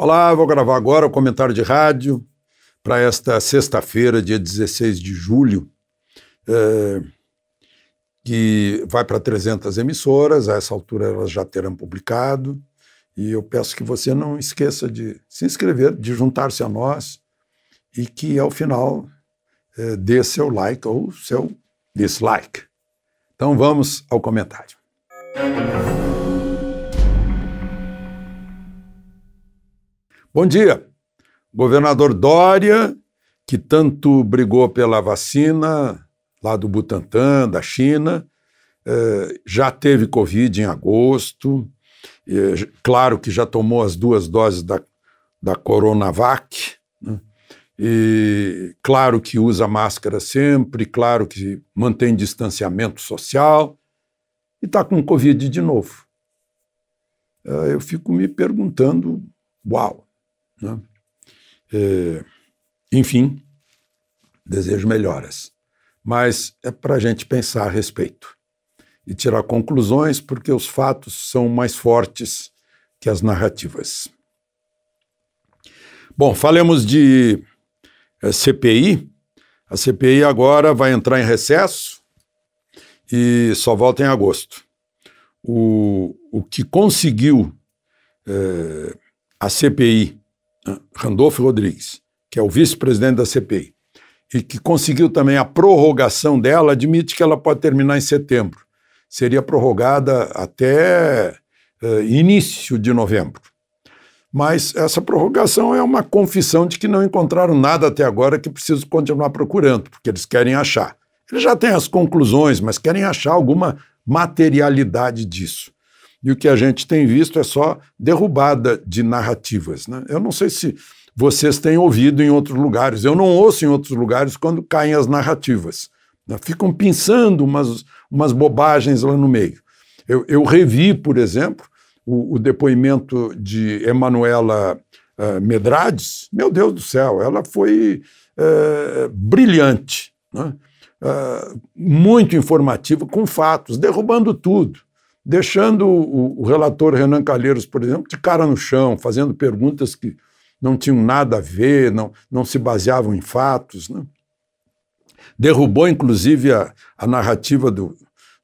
Olá, vou gravar agora o comentário de rádio para esta sexta-feira, dia 16 de julho, é, que vai para 300 emissoras, a essa altura elas já terão publicado, e eu peço que você não esqueça de se inscrever, de juntar-se a nós, e que ao final é, dê seu like ou seu dislike. Então vamos ao comentário. Bom dia. Governador Dória, que tanto brigou pela vacina lá do Butantan, da China, eh, já teve Covid em agosto, eh, claro que já tomou as duas doses da, da Coronavac, né? e claro que usa máscara sempre, claro que mantém distanciamento social, e está com Covid de novo. Eh, eu fico me perguntando, uau, né? É, enfim, desejo melhoras. Mas é para a gente pensar a respeito e tirar conclusões, porque os fatos são mais fortes que as narrativas. Bom, falemos de é, CPI. A CPI agora vai entrar em recesso e só volta em agosto. O, o que conseguiu é, a CPI Randolfo Rodrigues, que é o vice-presidente da CPI, e que conseguiu também a prorrogação dela, admite que ela pode terminar em setembro. Seria prorrogada até uh, início de novembro. Mas essa prorrogação é uma confissão de que não encontraram nada até agora que preciso continuar procurando, porque eles querem achar. Eles já têm as conclusões, mas querem achar alguma materialidade disso. E o que a gente tem visto é só derrubada de narrativas. Né? Eu não sei se vocês têm ouvido em outros lugares. Eu não ouço em outros lugares quando caem as narrativas. Né? Ficam pensando umas, umas bobagens lá no meio. Eu, eu revi, por exemplo, o, o depoimento de Emanuela uh, Medrades. Meu Deus do céu, ela foi uh, brilhante, né? uh, muito informativa, com fatos, derrubando tudo deixando o, o relator Renan Calheiros, por exemplo, de cara no chão, fazendo perguntas que não tinham nada a ver, não, não se baseavam em fatos. Né? Derrubou, inclusive, a, a narrativa do,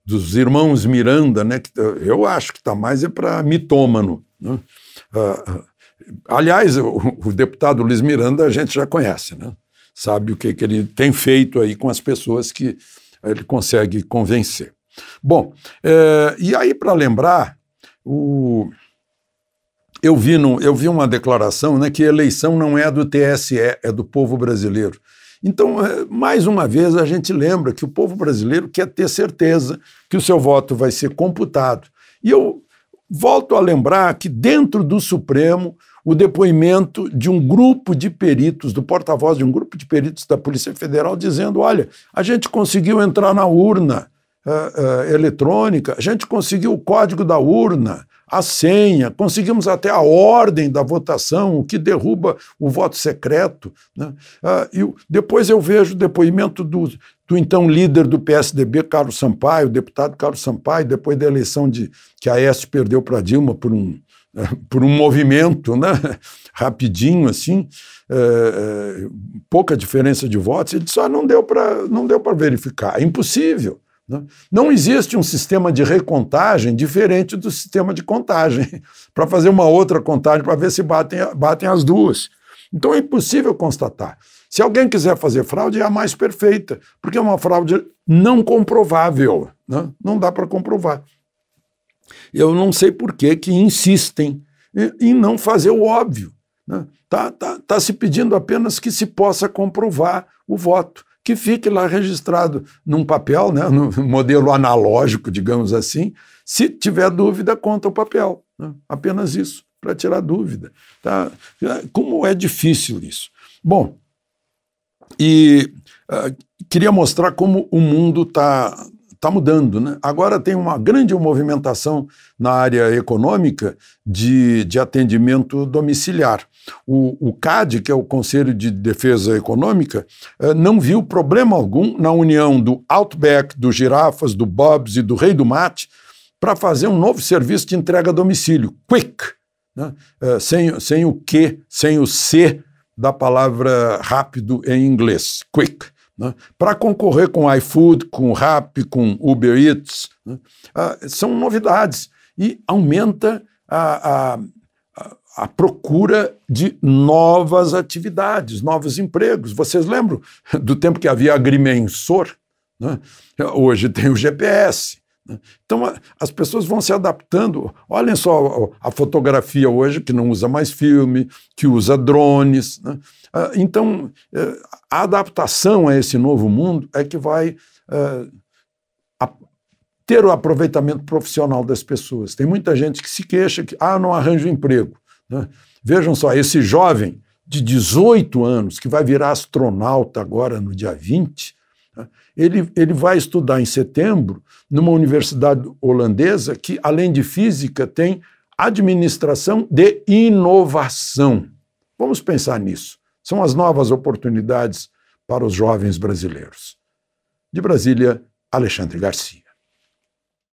dos irmãos Miranda, né, que eu acho que está mais é para mitômano. Né? Ah, ah, aliás, o, o, deputado Luiz Miranda a gente já conhece, né? sabe o que, que ele tem feito aí com as pessoas que ele consegue convencer. Bom, é, e aí para lembrar, o, eu, vi no, eu vi uma declaração né, que eleição não é do TSE, é do povo brasileiro. Então, eh, mais uma vez, a gente lembra que o povo brasileiro quer ter certeza que o seu voto vai ser computado. E eu volto a lembrar que, dentro do Supremo, o depoimento de um grupo de peritos, do porta-voz de um grupo de peritos da Polícia Federal, dizendo: olha, a gente conseguiu entrar na urna uh, eletrônica, a gente conseguiu o código da urna, a senha, conseguimos até a ordem da votação, o que derruba o voto secreto. Né? Ah, e depois eu vejo o depoimento do, do então líder do PSDB, Carlos Sampaio, o deputado Carlos Sampaio, depois da eleição de que a S perdeu para Dilma por um, por um movimento né? rapidinho, assim, é, é, pouca diferença de votos, ele deu para não deu para verificar, é impossível. Né? Não existe um sistema de recontagem diferente do sistema de contagem, para fazer uma outra contagem para ver se batem, batem as duas. Então é impossível constatar. Se alguém quiser fazer fraude, é a mais perfeita, porque é uma fraude não comprovável. Né? Não dá para comprovar. Eu não sei por que, que insistem em não fazer o óbvio. Está né? Tá, tá, tá se pedindo apenas que se possa comprovar o voto que fique lá registrado num papel, né, num modelo analógico, digamos assim. Se tiver dúvida, conta o papel. Né? Apenas isso, para tirar dúvida. Tá? É, como é difícil isso. Bom, e uh, queria mostrar como o mundo está está mudando. Né? Agora tem uma grande movimentação na área econômica de, de atendimento domiciliar. O, o CAD, que é o Conselho de Defesa Econômica, eh, não viu problema algum na união do Outback, do Girafas, do Bob's e do Rei do Mate para fazer um novo serviço de entrega a domicílio, quick, né? Eh, sem, sem o q, sem o C da palavra rápido em inglês, quick né, para concorrer com iFood, com Rap, com Uber Eats. Né, ah, são novidades e aumenta a, a, a procura de novas atividades, novos empregos. Vocês lembram do tempo que havia agrimensor? Né? Hoje tem o GPS. Né? Então, as pessoas vão se adaptando. Olhem só a fotografia hoje, que não usa mais filme, que usa drones. Né? Ah, então, eh, a adaptação a esse novo mundo é que vai eh, ter o aproveitamento profissional das pessoas. Tem muita gente que se queixa que, ah, não arranjo emprego. Né? Vejam só, esse jovem de 18 anos, que vai virar astronauta agora no dia 20, ele, ele vai estudar em setembro numa universidade holandesa que, além de física, tem administração de inovação. Vamos pensar nisso. São as novas oportunidades para os jovens brasileiros. De Brasília, Alexandre Garcia.